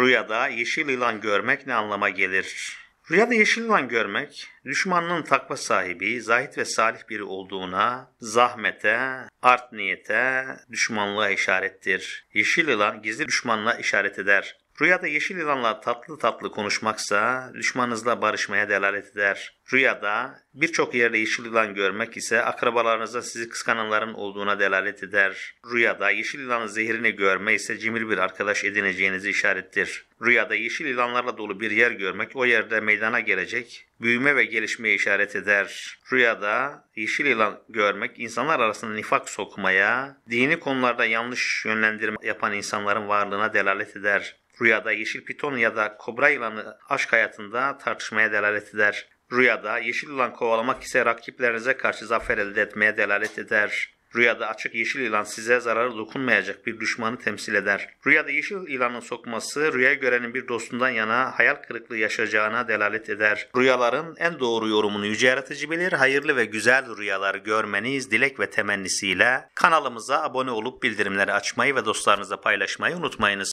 Rüyada yeşil yılan görmek ne anlama gelir? Rüyada yeşil yılan görmek, düşmanının takva sahibi, zahit ve salih biri olduğuna, zahmete, art niyete, düşmanlığa işarettir. Yeşil yılan gizli düşmanlığa işaret eder. Rüyada yeşil yılanla tatlı tatlı konuşmaksa düşmanınızla barışmaya delalet eder. Rüyada birçok yerde yeşil yılan görmek ise akrabalarınızda sizi kıskananların olduğuna delalet eder. Rüyada yeşil yılanın zehrini görme ise cimri bir arkadaş edineceğinizi işarettir. Rüyada yeşil yılanlarla dolu bir yer görmek o yerde meydana gelecek büyüme ve gelişmeye işaret eder. Rüyada yeşil yılan görmek insanlar arasında nifak sokmaya, dini konularda yanlış yönlendirme yapan insanların varlığına delalet eder. Rüyada yeşil piton ya da kobra yılanı aşk hayatında tartışmaya delalet eder. Rüyada yeşil yılan kovalamak ise rakiplerinize karşı zafer elde etmeye delalet eder. Rüyada açık yeşil yılan size zararı dokunmayacak bir düşmanı temsil eder. Rüyada yeşil yılanın sokması rüya görenin bir dostundan yana hayal kırıklığı yaşayacağına delalet eder. Rüyaların en doğru yorumunu yüce yaratıcı bilir. Hayırlı ve güzel rüyalar görmeniz dilek ve temennisiyle kanalımıza abone olup bildirimleri açmayı ve dostlarınıza paylaşmayı unutmayınız.